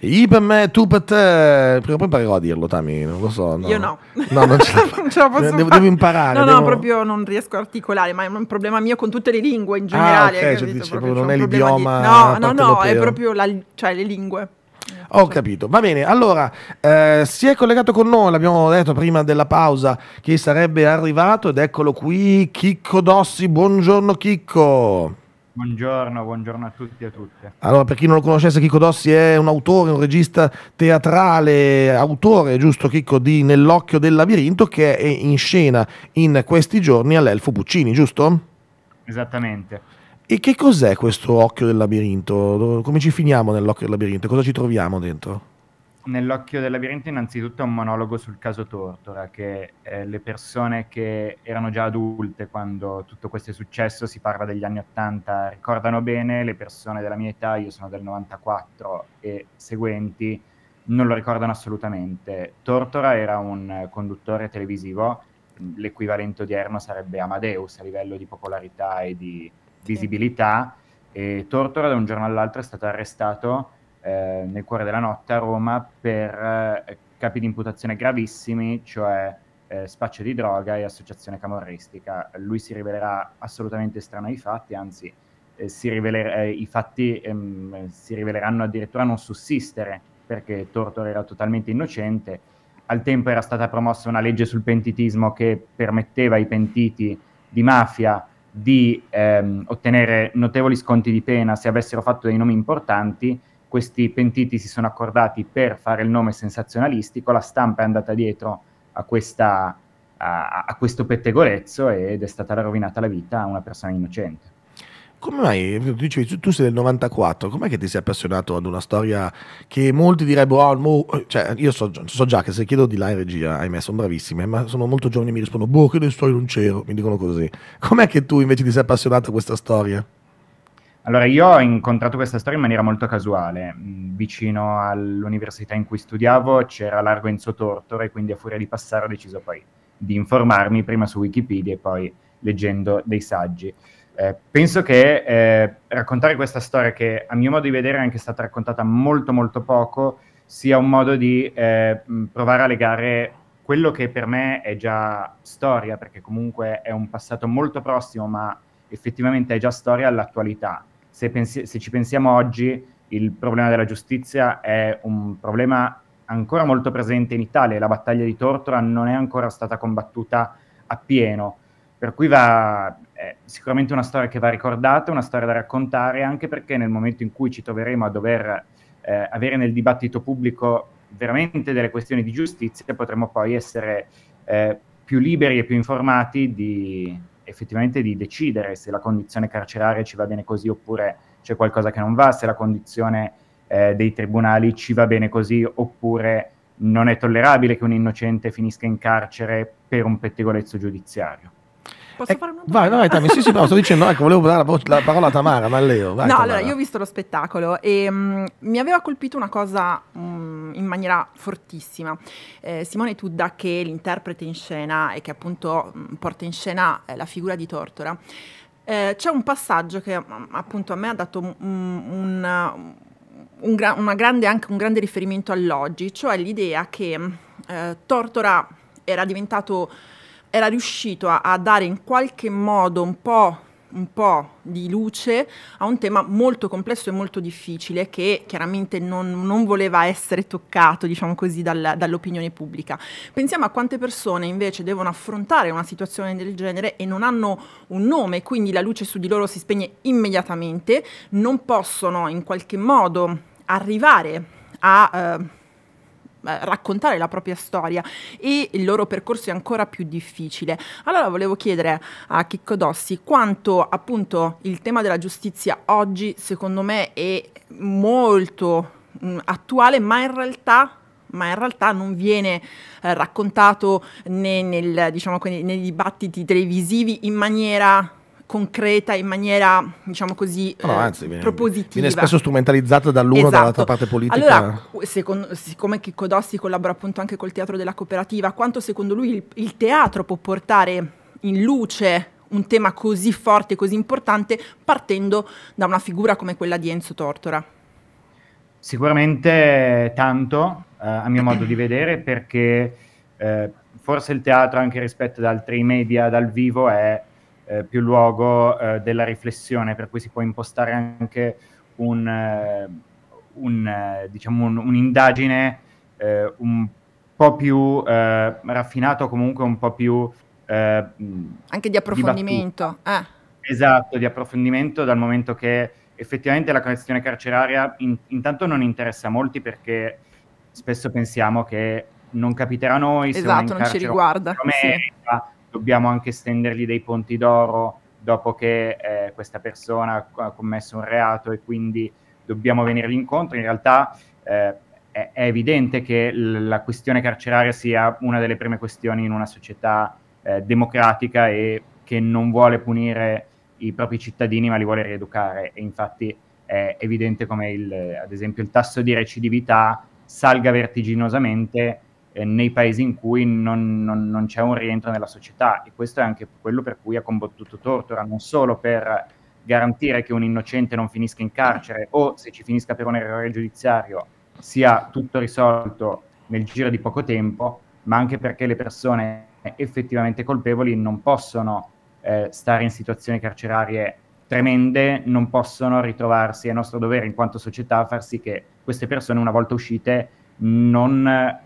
I per me, tu per Prima o poi imparerò a dirlo, Tami. Non lo so. No. Io no. No, non ce la, non ce la posso devo, devo imparare. No, devo... no, proprio non riesco a articolare, ma è un problema mio con tutte le lingue in ah, generale. Ah, ok, cioè, dice, proprio, non è l'idioma. Di... No, no, no, europeo. è proprio la, cioè, le lingue. Ho capito, va bene. Allora, eh, si è collegato con noi, l'abbiamo detto prima della pausa, che sarebbe arrivato ed eccolo qui, Chicco Dossi. Buongiorno Chicco. Buongiorno, buongiorno, a tutti e a tutte. Allora, per chi non lo conoscesse, Chicco Dossi è un autore, un regista teatrale, autore, giusto Chicco, di Nell'occhio del labirinto che è in scena in questi giorni all'Elfo Puccini, giusto? Esattamente. E che cos'è questo occhio del labirinto? Come ci finiamo nell'occhio del labirinto? Cosa ci troviamo dentro? nell'occhio del labirinto innanzitutto è un monologo sul caso Tortora, che eh, le persone che erano già adulte quando tutto questo è successo, si parla degli anni 80, ricordano bene, le persone della mia età, io sono del 94 e seguenti, non lo ricordano assolutamente. Tortora era un conduttore televisivo, l'equivalente odierno sarebbe Amadeus a livello di popolarità e di visibilità, e Tortora da un giorno all'altro è stato arrestato eh, nel cuore della notte a Roma per eh, capi di imputazione gravissimi, cioè eh, spaccio di droga e associazione camorristica. Lui si rivelerà assolutamente strano ai fatti, anzi eh, riveler- eh, i fatti ehm, si riveleranno addirittura non sussistere perché Tortore era totalmente innocente. Al tempo era stata promossa una legge sul pentitismo che permetteva ai pentiti di mafia di ehm, ottenere notevoli sconti di pena se avessero fatto dei nomi importanti questi pentiti si sono accordati per fare il nome sensazionalistico, la stampa è andata dietro a, questa, a, a questo pettegolezzo ed è stata rovinata la vita a una persona innocente. Come mai, tu, dicevi, tu sei del 94, com'è che ti sei appassionato ad una storia che molti direbbero, oh, mo, cioè, io so, so, già che se chiedo di là in regia, ahimè, sono bravissime, ma sono molto giovani e mi rispondono, boh, che ne so, non c'ero, mi dicono così. Com'è che tu invece ti sei appassionato a questa storia? Allora, io ho incontrato questa storia in maniera molto casuale. Mm, vicino all'università in cui studiavo c'era Largo Enzo Tortore, quindi a furia di passare ho deciso poi di informarmi prima su Wikipedia e poi leggendo dei saggi. Eh, penso che eh, raccontare questa storia, che a mio modo di vedere è anche stata raccontata molto molto poco, sia un modo di eh, mm, provare a legare quello che per me è già storia, perché comunque è un passato molto prossimo, ma effettivamente è già storia all'attualità se, pensi- se ci pensiamo oggi, il problema della giustizia è un problema ancora molto presente in Italia. La battaglia di Tortora non è ancora stata combattuta appieno. Per cui va, è sicuramente una storia che va ricordata, una storia da raccontare, anche perché nel momento in cui ci troveremo a dover eh, avere nel dibattito pubblico veramente delle questioni di giustizia, potremo poi essere eh, più liberi e più informati di, effettivamente di decidere se la condizione carceraria ci va bene così oppure c'è qualcosa che non va, se la condizione eh, dei tribunali ci va bene così oppure non è tollerabile che un innocente finisca in carcere per un pettegolezzo giudiziario. Posso eh, fare una domanda? Vai, vai, Tami. Sì, sì, no, sto dicendo, ecco, volevo dare la, vo- la, parola a Tamara, ma a Leo. Vai, no, Tamara. allora, io ho visto lo spettacolo e um, mi aveva colpito una cosa um, in maniera fortissima. Eh, Simone Tudda, che è l'interprete in scena e che appunto mh, mm, porta in scena eh, la figura di Tortora, eh, c'è un passaggio che appunto a me ha dato un, un, un, gra- grande, anche un grande riferimento all'oggi, cioè l'idea che eh, Tortora era diventato era riuscito a, a dare in qualche modo un po' un po' di luce a un tema molto complesso e molto difficile che chiaramente non, non voleva essere toccato, diciamo così, dal, dall'opinione pubblica. Pensiamo a quante persone invece devono affrontare una situazione del genere e non hanno un nome, quindi la luce su di loro si spegne immediatamente, non possono in qualche modo arrivare a... Eh, eh, raccontare la propria storia e il loro percorso è ancora più difficile. Allora volevo chiedere a Chicco Dossi quanto appunto il tema della giustizia oggi secondo me è molto mh, mm, attuale ma in realtà ma in realtà non viene eh, raccontato né nel, diciamo, nei dibattiti televisivi in maniera concreta in maniera, diciamo così, no, eh, anzi, viene, propositiva. Viene spesso strumentalizzata dall'uno o esatto. dall'altra parte politica. Allora, secondo, siccome Chicco Dossi collabora appunto anche col teatro della cooperativa, quanto secondo lui il, il teatro può portare in luce un tema così forte, così importante, partendo da una figura come quella di Enzo Tortora? Sicuramente tanto, eh, a mio modo di vedere, perché eh, forse il teatro, anche rispetto ad altri media dal vivo, è eh, più luogo eh, della riflessione, per cui si può impostare anche un, eh, un, eh, diciamo un, un'indagine eh, un po' più raffinato, comunque un po' più... anche di approfondimento. Ah. Esatto, di approfondimento dal momento che effettivamente la questione carceraria in, intanto non interessa molti perché spesso pensiamo che non capiterà a noi, esatto, non ci riguarda. Merita, sì dobbiamo anche stendergli dei ponti d'oro dopo che eh, questa persona ha commesso un reato e quindi dobbiamo venirgli incontro. In realtà eh, è, è, evidente che la questione carceraria sia una delle prime questioni in una società eh, democratica e che non vuole punire i propri cittadini ma li vuole rieducare e infatti è evidente come il, ad esempio il tasso di recidività salga vertiginosamente eh, nei paesi in cui non, non, non, c'è un rientro nella società e questo è anche quello per cui ha combattuto Tortora, non solo per garantire che un innocente non finisca in carcere o se ci finisca per un errore giudiziario sia tutto risolto nel giro di poco tempo, ma anche perché le persone effettivamente colpevoli non possono eh, stare in situazioni carcerarie tremende, non possono ritrovarsi, è nostro dovere in quanto società far sì che queste persone una volta uscite non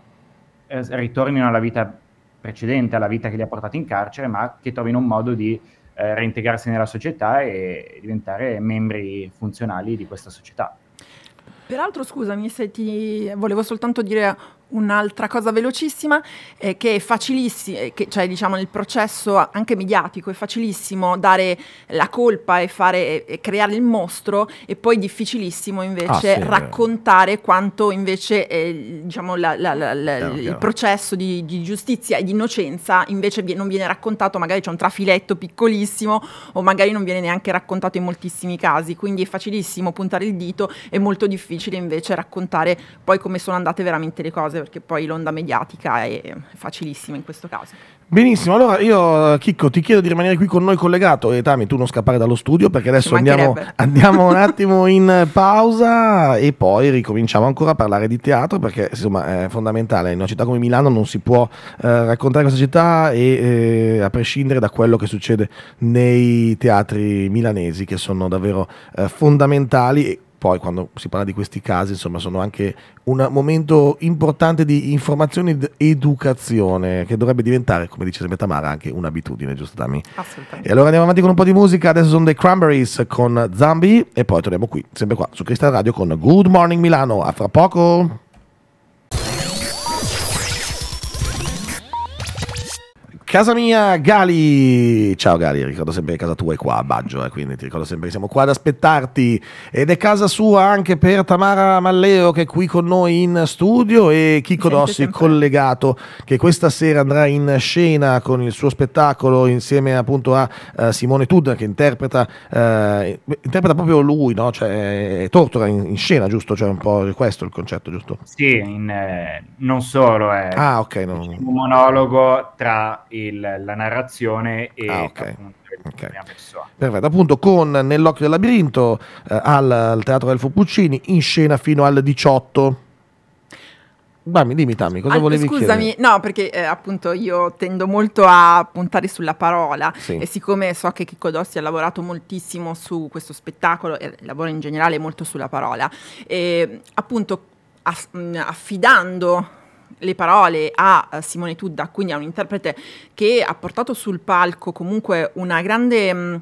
eh, ritornino alla vita precedente, alla vita che li ha portati in carcere, ma che trovino un modo di eh, reintegrarsi nella società e diventare membri funzionali di questa società. Peraltro, scusami se ti volevo soltanto dire Un'altra cosa velocissima è eh, che è facilissimo, eh, che, cioè diciamo nel processo anche mediatico è facilissimo dare la colpa e, fare, e creare il mostro e poi difficilissimo invece ah, sì, raccontare quanto invece eh, diciamo, la, la, la, chiaro, il chiaro. processo di, di, giustizia e di innocenza invece non viene raccontato, magari c'è un trafiletto piccolissimo o magari non viene neanche raccontato in moltissimi casi, quindi è facilissimo puntare il dito, è molto difficile invece raccontare poi come sono andate veramente le cose perché poi l'onda mediatica è facilissima in questo caso. Benissimo, allora io eh, Chicco ti chiedo di rimanere qui con noi collegato e Tami tu non scappare dallo studio perché adesso andiamo, andiamo, un attimo in pausa e poi ricominciamo ancora a parlare di teatro perché insomma è fondamentale, in una città come Milano non si può eh, raccontare questa città e, eh, a prescindere da quello che succede nei teatri milanesi che sono davvero eh, fondamentali poi quando si parla di questi casi, insomma, sono anche un momento importante di informazione ed educazione che dovrebbe diventare, come dice sempre Tamara, anche un'abitudine, giusto Tami? Assolutamente. E allora andiamo avanti con un po' di musica, adesso sono dei Cranberries con Zambi e poi torniamo qui, sempre qua su Cristal Radio con Good Morning Milano, a fra poco. Casa mia, Gali. Ciao Gali, ricordo sempre che casa tua è qua a Baggio, eh, quindi ti ricordo sempre che siamo qua ad aspettarti. Ed è casa sua anche per Tamara Malleo che è qui con noi in studio e Chico Dossi collegato che questa sera andrà in scena con il suo spettacolo insieme appunto a uh, Simone Tud che interpreta, uh, interpreta, proprio lui, no? Cioè, è Tortora in, in, scena, giusto? Cioè un po' questo il concetto, giusto? Sì, in, eh, non solo. È eh. ah, ok. No. un monologo tra... I il, la narrazione e ah, okay. appunto, Okay. Perfetto, appunto con Nell'occhio del labirinto eh, al, al, Teatro Elfo Puccini in scena fino al 18. Dammi, dimmi Tammy, cosa ah, volevi scusami, chiedere? no, perché eh, appunto io tendo molto a puntare sulla parola sì. e siccome so che Chicco Dossi ha lavorato moltissimo su questo spettacolo e lavora in generale molto sulla parola, e, ehm, appunto aff affidando le parole a eh, Simone Tudda, quindi a un interprete che ha portato sul palco comunque una grande mh, mm,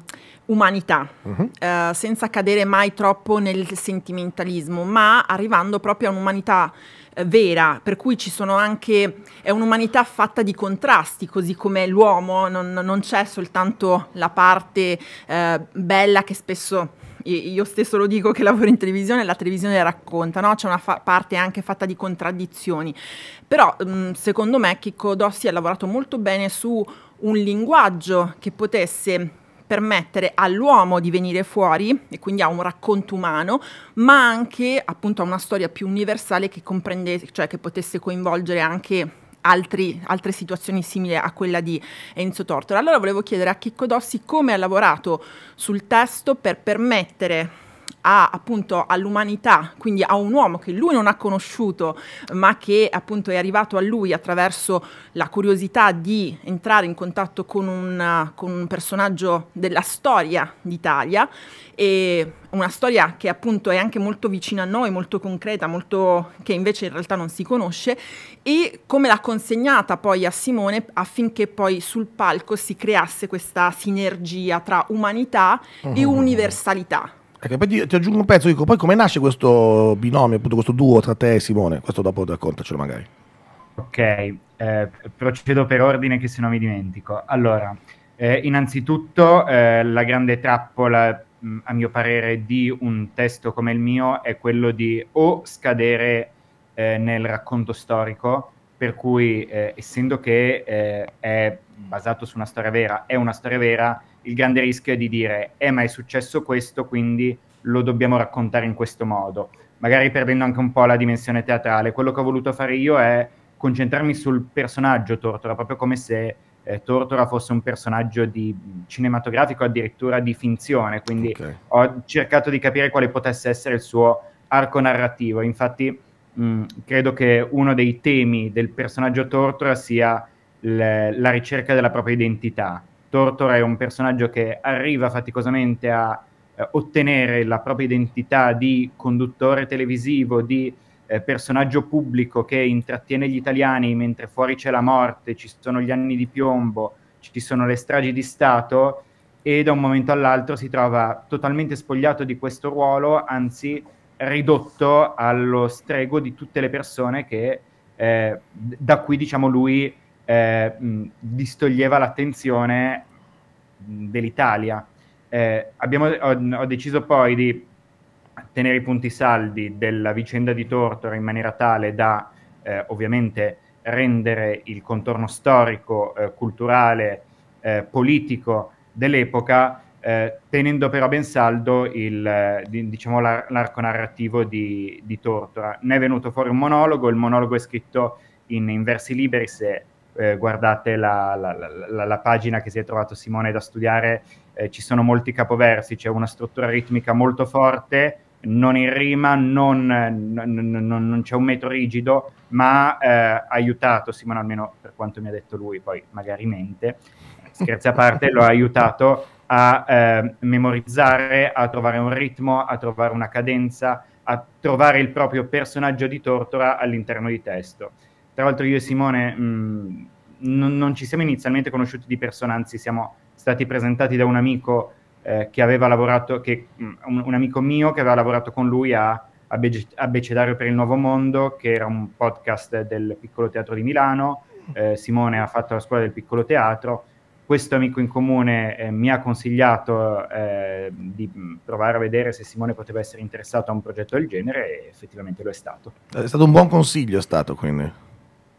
umanità, uh-huh. eh, senza cadere mai troppo nel sentimentalismo, ma arrivando proprio a un'umanità eh, vera, per cui ci sono anche, è un'umanità fatta di contrasti, così come l'uomo, non, non c'è soltanto la parte eh, bella che spesso io stesso lo dico che lavoro in televisione, la televisione racconta, no? c'è una parte anche fatta di contraddizioni. Però mh, mm, secondo me Chicco Dossi ha lavorato molto bene su un linguaggio che potesse permettere all'uomo di venire fuori e quindi a un racconto umano, ma anche appunto a una storia più universale che comprendesse, cioè che potesse coinvolgere anche altri, altre situazioni simili a quella di Enzo Tortora. Allora volevo chiedere a Chicco Dossi come ha lavorato sul testo per permettere a, appunto all'umanità, quindi a un uomo che lui non ha conosciuto, ma che appunto è arrivato a lui attraverso la curiosità di entrare in contatto con, una, con un personaggio della storia d'Italia e una storia che appunto è anche molto vicina a noi, molto concreta, molto che invece in realtà non si conosce e come l'ha consegnata poi a Simone affinché poi sul palco si creasse questa sinergia tra umanità e oh. universalità perché poi ti, aggiungo un pezzo, dico, poi come nasce questo binomio, appunto questo duo tra te e Simone? Questo dopo raccontacelo magari. Ok, eh, procedo per ordine che se no mi dimentico. Allora, eh, innanzitutto eh, la grande trappola, mh, a mio parere, di un testo come il mio è quello di o scadere eh, nel racconto storico, per cui eh, essendo che eh, è basato su una storia vera, è una storia vera, il grande rischio è di dire, eh ma è successo questo, quindi lo dobbiamo raccontare in questo modo, magari perdendo anche un po' la dimensione teatrale. Quello che ho voluto fare io è concentrarmi sul personaggio Tortora, proprio come se eh, Tortora fosse un personaggio di, cinematografico, addirittura di finzione, quindi okay. ho cercato di capire quale potesse essere il suo arco narrativo. Infatti mh, credo che uno dei temi del personaggio Tortora sia l- la ricerca della propria identità Tortora è un personaggio che arriva faticosamente a eh, ottenere la propria identità di conduttore televisivo, di eh, personaggio pubblico che intrattiene gli italiani mentre fuori c'è la morte, ci sono gli anni di piombo, ci sono le stragi di Stato e da un momento all'altro si trova totalmente spogliato di questo ruolo, anzi ridotto allo strego di tutte le persone che, eh, da cui diciamo lui eh, distoglieva l'attenzione dell'Italia. Eh, abbiamo, ho, ho, deciso poi di tenere i punti saldi della vicenda di Tortora in maniera tale da eh, ovviamente rendere il contorno storico, eh, culturale, eh, politico dell'epoca, eh, tenendo però ben saldo il, diciamo, l'ar- l'arco narrativo di, di Tortora. Ne è venuto fuori un monologo, il monologo è scritto in, in versi liberi se eh, guardate la, la, la, la, pagina che si è trovato Simone da studiare, eh, ci sono molti capoversi, c'è una struttura ritmica molto forte, non in rima, non, non, non, non c'è un metro rigido, ma eh, ha eh, aiutato Simone, almeno per quanto mi ha detto lui, poi magari mente, scherzi a parte, lo ha aiutato a ehm, memorizzare, a trovare un ritmo, a trovare una cadenza, a trovare il proprio personaggio di tortora all'interno di testo tra l'altro io e Simone mh, mm, non, non, ci siamo inizialmente conosciuti di persona, anzi siamo stati presentati da un amico eh, che aveva lavorato, che, mm, un, un, amico mio che aveva lavorato con lui a Abbecedario per il Nuovo Mondo, che era un podcast del Piccolo Teatro di Milano. Eh, Simone ha fatto la scuola del Piccolo Teatro. Questo amico in comune eh, mi ha consigliato eh, di mm, provare a vedere se Simone poteva essere interessato a un progetto del genere e effettivamente lo è stato. È stato un buon consiglio, è stato quindi.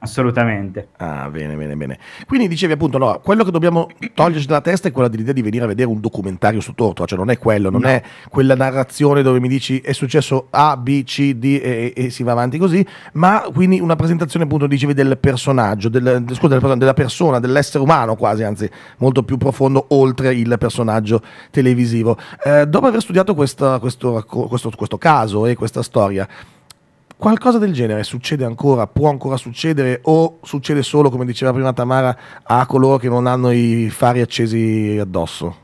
Assolutamente. Ah, bene, bene, bene. Quindi dicevi appunto, no, quello che dobbiamo toglierci dalla testa è quella dell'idea di venire a vedere un documentario su Tortora, cioè non è quello, non no. è quella narrazione dove mi dici è successo A, B, C, D e, e, si va avanti così, ma quindi una presentazione appunto, dicevi, del personaggio, del, scusa, della persona, dell'essere umano quasi, anzi, molto più profondo oltre il personaggio televisivo. Eh, dopo aver studiato questa, questo, questo, questo caso e questa storia, qualcosa del genere succede ancora, può ancora succedere o succede solo, come diceva prima Tamara, a coloro che non hanno i fari accesi addosso?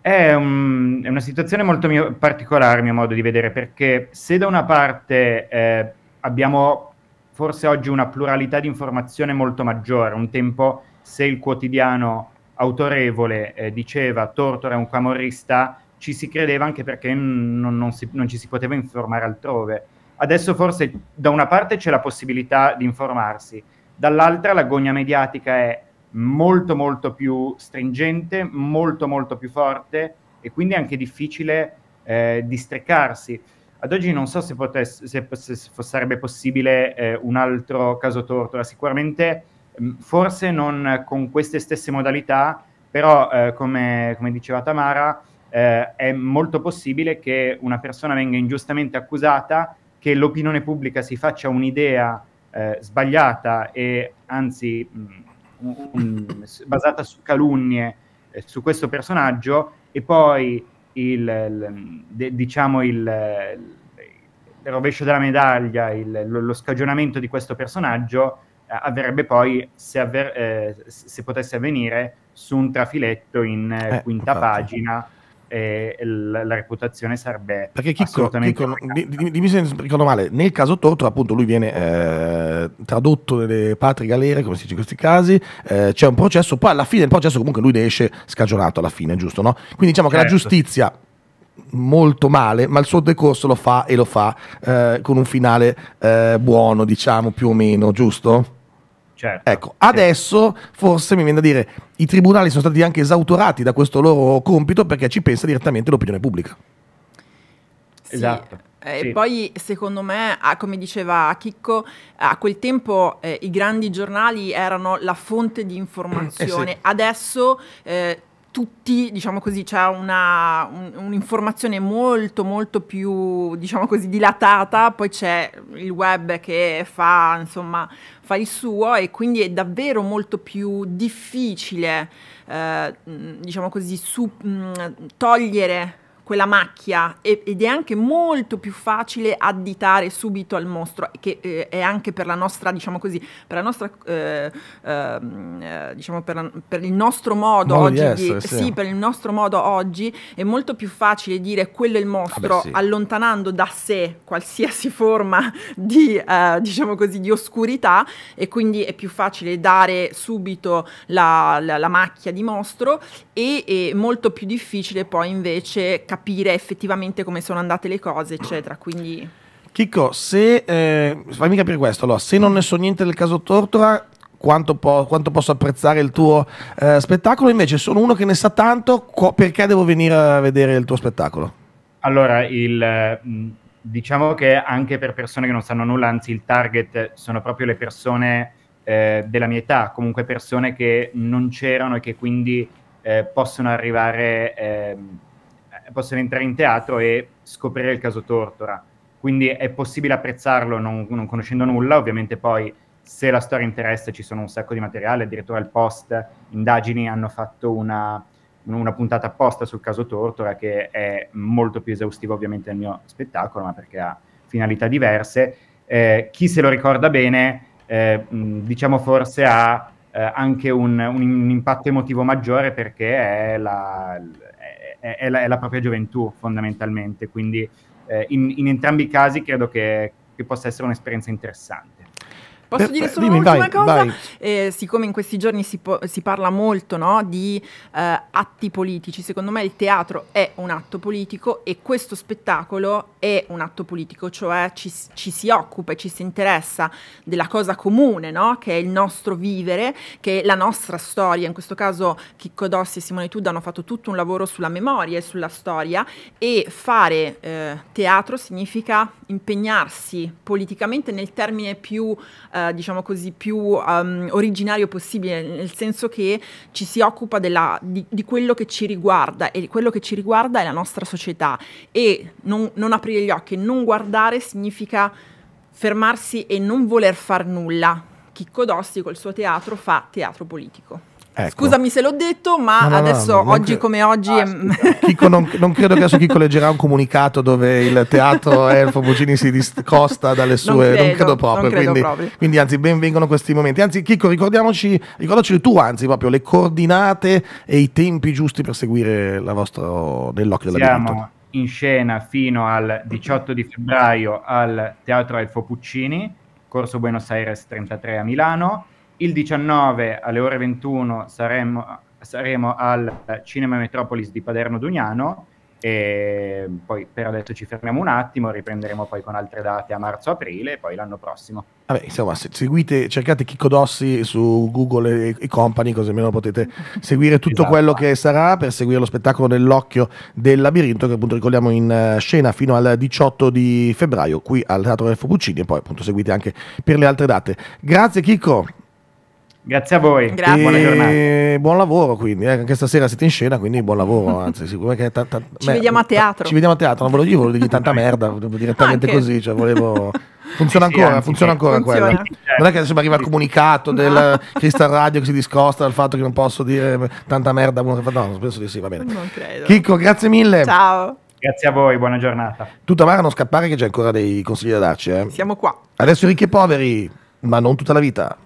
È, un, è una situazione molto mio, particolare, a mio modo di vedere, perché se da una parte eh, abbiamo forse oggi una pluralità di informazione molto maggiore, un tempo se il quotidiano autorevole eh, diceva Tortora è un camorrista, ci si credeva anche perché non, non, si, non ci si poteva informare altrove Adesso forse da una parte c'è la possibilità di informarsi, dall'altra l'agonia mediatica è molto molto più stringente, molto molto più forte e quindi è anche difficile eh, districarsi. Ad oggi non so se, potesse, se, se sarebbe possibile eh, un altro caso Tortola, sicuramente mm, forse non con queste stesse modalità, però eh, come, come, diceva Tamara, eh, è molto possibile che una persona venga ingiustamente accusata che l'opinione pubblica si faccia un'idea eh, sbagliata e anzi mh, mm, mh, basata su calunnie eh, su questo personaggio e poi il, il diciamo il, il, rovescio della medaglia, il, lo, lo, scagionamento di questo personaggio eh, avverrebbe poi, se, avver, eh, se, potesse avvenire, su un trafiletto in eh, eh, quinta infatti. pagina e la, la reputazione sarebbe perché Chicco, Chicco dimmi, dimmi se ricordo male nel caso Totro appunto lui viene eh, tradotto nelle patrie galere come si dice in questi casi eh, c'è un processo poi alla fine del processo comunque lui ne esce scagionato alla fine giusto no? quindi diciamo certo. che la certo. giustizia molto male, ma il suo decorso lo fa e lo fa eh, con un finale eh, buono, diciamo più o meno, giusto? Certo, ecco, sì. adesso forse mi viene da dire i tribunali sono stati anche esautorati da questo loro compito perché ci pensa direttamente l'opinione pubblica. Sì. Esatto. Eh, e sì. Poi secondo me, come diceva Chicco, a quel tempo eh, i grandi giornali erano la fonte di informazione, eh sì. adesso eh, tutti, diciamo così, c'è una, un, un'informazione molto molto più, diciamo così, dilatata, poi c'è il web che fa, insomma, fa il suo e quindi è davvero molto più difficile, eh, diciamo così, su, mh, mm, togliere quella macchia ed è anche molto più facile additare subito al mostro che eh, è anche per la nostra diciamo così per la nostra eh, ehm, eh, diciamo per, la, per, il nostro modo Molto oggi essere, di, sì. sì. per il nostro modo oggi è molto più facile dire quello è il mostro ah sì. allontanando da sé qualsiasi forma di eh, diciamo così di oscurità e quindi è più facile dare subito la, la, la macchia di mostro e è molto più difficile poi invece capire effettivamente come sono andate le cose, eccetera. Quindi... Chicco, se, eh, fammi capire questo, allora, se non ne so niente del caso Tortora, quanto, po quanto posso apprezzare il tuo eh, spettacolo, invece sono uno che ne sa tanto, perché devo venire a vedere il tuo spettacolo? Allora, il, diciamo che anche per persone che non sanno nulla, anzi il target sono proprio le persone eh, della mia età, comunque persone che non c'erano e che quindi eh, possono arrivare ehm, possono entrare in teatro e scoprire il caso Tortora. Quindi è possibile apprezzarlo non, non conoscendo nulla, ovviamente poi se la storia interessa ci sono un sacco di materiale, addirittura il post indagini hanno fatto una, una puntata apposta sul caso Tortora che è molto più esaustivo ovviamente del mio spettacolo, ma perché ha finalità diverse. Eh, chi se lo ricorda bene, eh, diciamo forse ha eh, anche un, un, impatto emotivo maggiore perché è la, è, la, è la, propria gioventù fondamentalmente, quindi eh, in, in, entrambi i casi credo che, che possa essere un'esperienza interessante. Posso beh, dire solo dimmi, un'ultima vai, cosa? Vai. Eh, siccome in questi giorni si, po- si parla molto no, di eh, atti politici, secondo me il teatro è un atto politico e questo spettacolo è un atto politico, cioè ci, ci si occupa e ci si interessa della cosa comune, no? che è il nostro vivere, che è la nostra storia. In questo caso Chicco Dossi e Simone Tudda hanno fatto tutto un lavoro sulla memoria e sulla storia e fare eh, teatro significa impegnarsi politicamente nel termine più... Eh, diciamo così, più um, originario possibile, nel senso che ci si occupa della, di, di, quello che ci riguarda e quello che ci riguarda è la nostra società e non, non aprire gli occhi, non guardare significa fermarsi e non voler far nulla. Chicco Dossi col suo teatro fa teatro politico. Ecco. Scusami se l'ho detto, ma no, no, adesso no, oggi cre- come oggi. Ah, Chico, non, non, credo che adesso Chico leggerà un comunicato dove il teatro Elfo Puccini si discosta dalle sue. Non credo, non credo, proprio, non credo quindi, proprio, quindi, anzi, benvengono questi momenti. Anzi, Chico, ricordiamoci, ricordaci tu, anzi, proprio le coordinate e i tempi giusti per seguire la vostra nell'occhio della Siamo in scena fino al 18 di febbraio al Teatro Elfo Puccini, Corso Buenos Aires 33 a Milano il 19 alle ore 21 saremo, saremo al Cinema Metropolis di Paderno Dugnano e poi per adesso ci fermiamo un attimo, riprenderemo poi con altre date a marzo-aprile e poi l'anno prossimo. Vabbè, insomma, seguite, cercate Chicco Dossi su Google e, e company, così almeno potete seguire tutto esatto. quello che sarà per seguire lo spettacolo dell'occhio del labirinto che appunto ricordiamo in eh, scena fino al 18 di febbraio qui al Teatro del Puccini e poi appunto seguite anche per le altre date. Grazie Chicco, Grazie a voi, Grazie. buona giornata. Buon lavoro quindi, eh, anche stasera siete in scena, quindi buon lavoro. Anzi, sicuramente ta- ta- ci mer- vediamo a teatro. Ci vediamo a teatro, non ve volevo, io volevo dirgli tanta merda, direttamente anche. così, cioè volevo... Funziona ancora, sì, funziona ancora funziona. quella. Non è che adesso mi arriva il comunicato no. del Crystal Radio che si discosta dal fatto che non posso dire tanta merda. No, penso di sì, va bene. Non credo. Chicco, grazie mille. Ciao. Grazie a voi, buona giornata. Tu Tamara non scappare che c'è ancora dei consigli da darci. Eh. Siamo qua. Adesso ricchi e poveri, ma non tutta la vita.